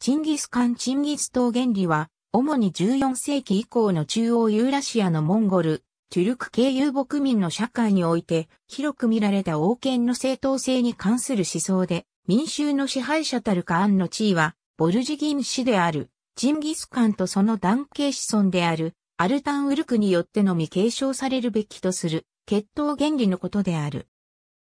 チンギスカン・チンギス島原理は、主に14世紀以降の中央ユーラシアのモンゴル、チュルク系遊牧民の社会において、広く見られた王権の正当性に関する思想で、民衆の支配者たるカーンの地位は、ボルジギン氏である、チンギスカンとその男系子孫である、アルタンウルクによってのみ継承されるべきとする、血統原理のことである。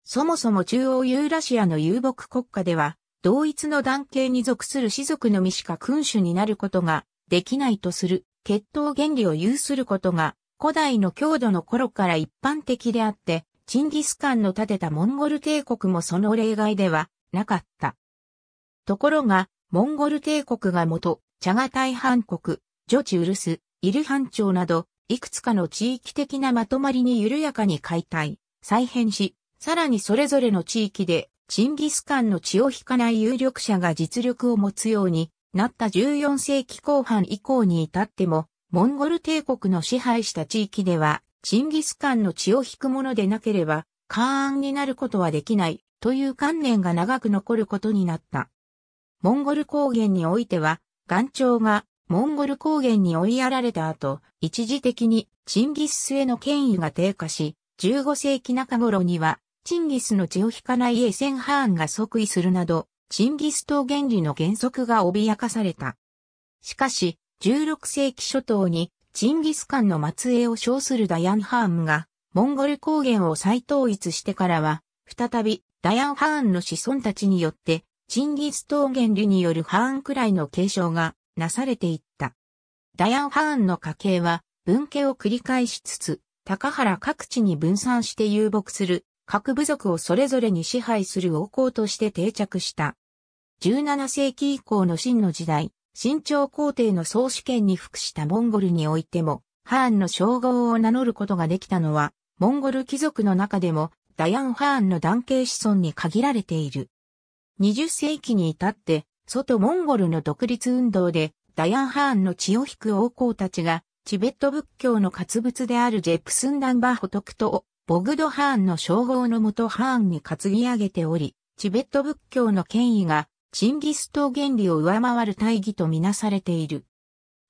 そもそも中央ユーラシアの遊牧国家では、同一の男系に属する氏族のみしか君主になることができないとする血統原理を有することが古代の郷土の頃から一般的であって、チンギスカンの建てたモンゴル帝国もその例外ではなかった。ところが、モンゴル帝国が元、チャガタイ半国、ジョチウルス、イルハン朝など、いくつかの地域的なまとまりに緩やかに解体、再編し、さらにそれぞれの地域でチンギスカンの血を引かない有力者が実力を持つようになった14世紀後半以降に至っても、モンゴル帝国の支配した地域では、チンギスカンの血を引くものでなければ、カーンになることはできないという観念が長く残ることになった。モンゴル高原においては、岩鳥がモンゴル高原に追いやられた後、一時的にチンギスへの権威が低下し、15世紀中頃にはチンギスの血を引かないエセンハーンが即位するなど、チンギス島原理の原則が脅かされた。しかし、16世紀初頭に、チンギス間の末裔を称するダヤンハーンが、モンゴル高原を再統一してからは、再び、ダヤンハーンの子孫たちによって、チンギス島原理によるハーンくらいの継承がなされていった。ダヤンハーンの家系は、分家を繰り返しつつ、高原各地に分散して遊牧する各部族をそれぞれに支配する王侯として定着した。17世紀以降の秦の時代、新朝皇帝の総主権に服したモンゴルにおいても、ハーンの称号を名乗ることができたのは、モンゴル貴族の中でも、ダヤン・ハーンの男系子孫に限られている。20世紀に至って、外モンゴルの独立運動で、ダヤン・ハーンの血を引く王侯たちが、チベット仏教の活物であるジェプスンダンバーホトクトをボグドハーンの称号のもとハーンに担ぎ上げており、チベット仏教の権威がチンギスト原理を上回る大義とみなされている。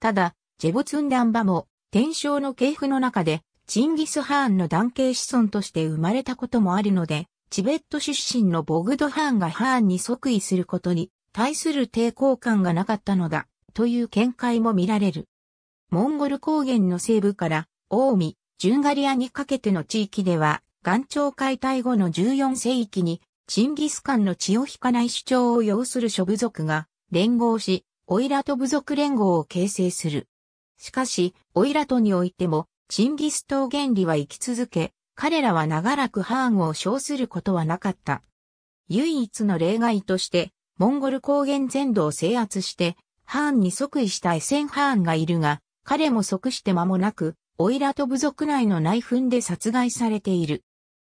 ただ、ジェボツンダンバも、天正の系譜の中で、チンギスハーンの男系子孫として生まれたこともあるので、チベット出身のボグドハーンがハーンに即位することに対する抵抗感がなかったのだ、という見解も見られる。モンゴル高原の西部から、近江、ジュンガリアにかけての地域では、岩朝解体後の14世紀に、チンギスカンの血を引かない主張を要する諸部族が連合し、オイラト部族連合を形成する。しかし、オイラトにおいても、チンギス島原理は生き続け、彼らは長らくハーンを称することはなかった。唯一の例外として、モンゴル高原全土を制圧して、ハーンに即位したエセンハーンがいるが、彼も即して間もなく、オイラト部族内の内紛で殺害されている。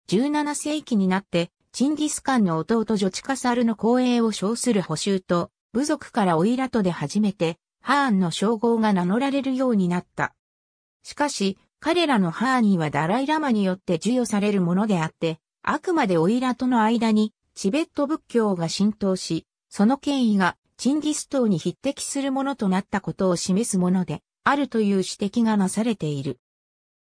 17世紀になって、チンギスカンの弟ジョチカサルの後衛を称する補修と、部族からオイラトで初めて、ハーンの称号が名乗られるようになった。しかし、彼らのハーンにはダライラマによって授与されるものであって、あくまでオイラとの間に、チベット仏教が浸透し、その権威がチンギス島に匹敵するものとなったことを示すものであるという指摘がなされている。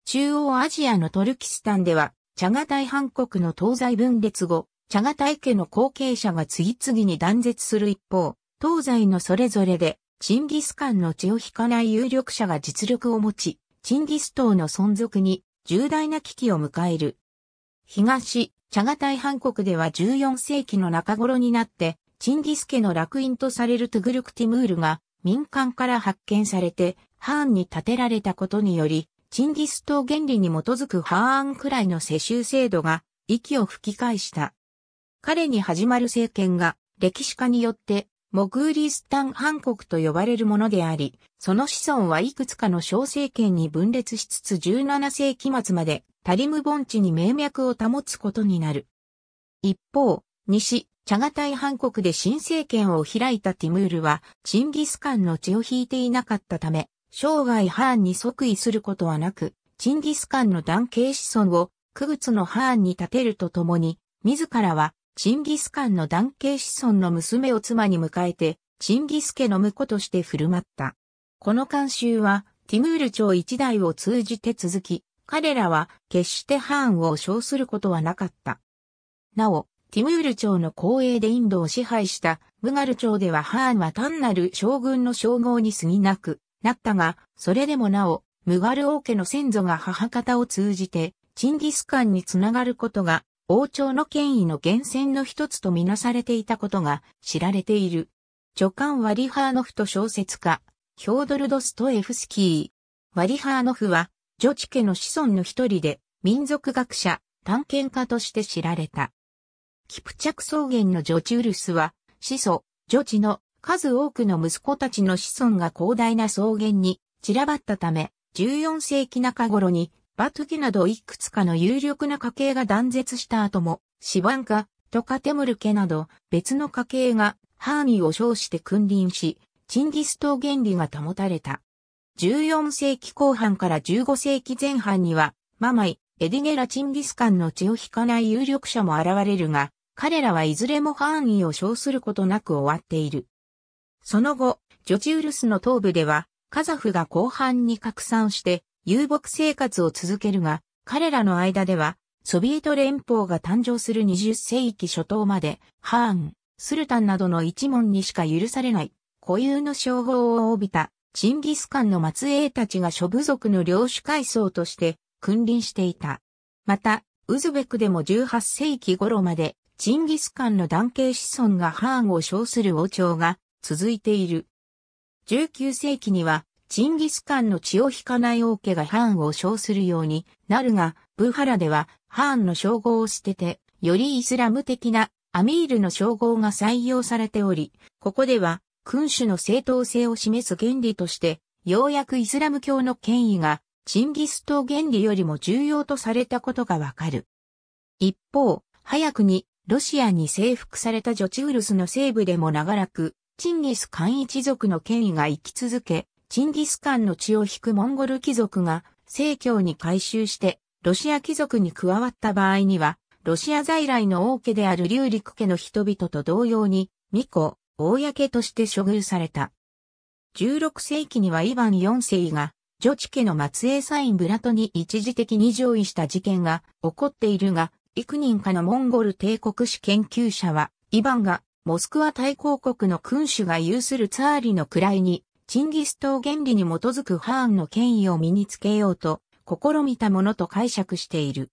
中央アジアのトルキスタンでは、チャガタイ半国の東西分裂後、チャガタイ家の後継者が次々に断絶する一方、東西のそれぞれで、チンギスカンの血を引かない有力者が実力を持ち、チンギス島の存続に重大な危機を迎える。東、チャガタイ半国では14世紀の中頃になって、チンギス家の楽印とされるトゥグルクティムールが民間から発見されてハーンに建てられたことにより、チンギス島原理に基づくハーンくらいの世襲制度が息を吹き返した。彼に始まる政権が歴史家によってモグーリスタン・ハン国と呼ばれるものであり、その子孫はいくつかの小政権に分裂しつつ17世紀末までタリム盆地に名脈を保つことになる。一方、西、チャガタイハン国で新政権を開いたティムールは、チンギス間の血を引いていなかったため、生涯ハーンに即位することはなく、チンギスカンの男系子孫をクグツのハーンに立てるとともに、自らはチンギスカンの男系子孫の娘を妻に迎えて、チンギス家の婿として振る舞った。この慣習は、ティムール朝一代を通じて続き、彼らは決してハーンを称することはなかった。なお、ティムール朝の公営でインドを支配したムガル朝ではハーンは単なる将軍の称号に過ぎなく、なったが、それでもなお、ムガル王家の先祖が母方を通じて、チンギスカンにつながることが、王朝の権威の源泉の一つとみなされていたことが知られている。助官ワリハーノフと小説家、ヒョードル・ドストエフスキー。ワリハーノフは、女知家の子孫の一人で、民族学者、探検家として知られた。キプチャク草原の女チウルスは、始祖、女知の数多くの息子たちの子孫が広大な草原に散らばったため、14世紀中頃にバトキなどいくつかの有力な家系が断絶した後も、シバンカ、トカテムル家など別の家系が範囲を称して君臨し、チンギス島原理が保たれた。14世紀後半から15世紀前半には、ママイ、エディゲラ・チンギスカンの血を引かない有力者も現れるが、彼らはいずれも範囲を称することなく終わっている。その後、ジョチウルスの東部では、カザフが後半に拡散して、遊牧生活を続けるが、彼らの間では、ソビエト連邦が誕生する20世紀初頭まで、ハーン、スルタンなどの一門にしか許されない、固有の称号を帯びた、チンギスカンの末裔たちが諸部族の領主階層として、君臨していた。また、ウズベクでも18世紀頃まで、チンギスカンの男系子孫がハーンを称する王朝が続いている。19世紀には、チンギスカンの血を引かない王家がハーンを称するようになるが、ブハラではハーンの称号を捨てて、よりイスラム的なアミールの称号が採用されており、ここでは君主の正当性を示す原理として、ようやくイスラム教の権威がチンギス島原理よりも重要とされたことがわかる。一方、早くにロシアに征服されたジョチウルスの西部でも長らくチンギス・カン一族の権威が生き続け、チンギス・カンの血を引くモンゴル貴族が、正教に改修して、ロシア貴族に加わった場合には、ロシア在来の王家であるリューリク家の人々と同様に、巫女、公として処遇された。16世紀にはイヴァン4世が、ジョチ家の末裔サインブラトに一時的に上位した事件が起こっているが、幾人かのモンゴル帝国史研究者は、イヴァンがモスクワ大公国の君主が有するツァーリの位に、チンギス島原理に基づくハーンの権威を身につけようと、試みたものと解釈している。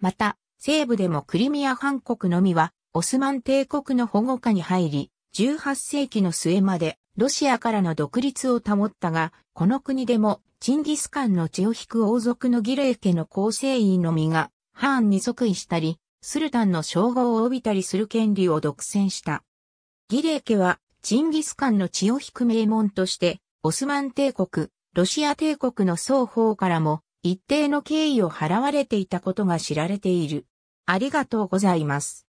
また、西部でもクリミア半国のみは、オスマン帝国の保護下に入り、18世紀の末までロシアからの独立を保ったが、この国でもチンギスカンの血を引く王族のギレイ家の構成員のみが、ハーンに即位したり、スルタンの称号を帯びたりする権利を独占した。ギレー家は、チンギスカンの血を引く名門として、オスマン帝国、ロシア帝国の双方からも、一定の敬意を払われていたことが知られている。ありがとうございます。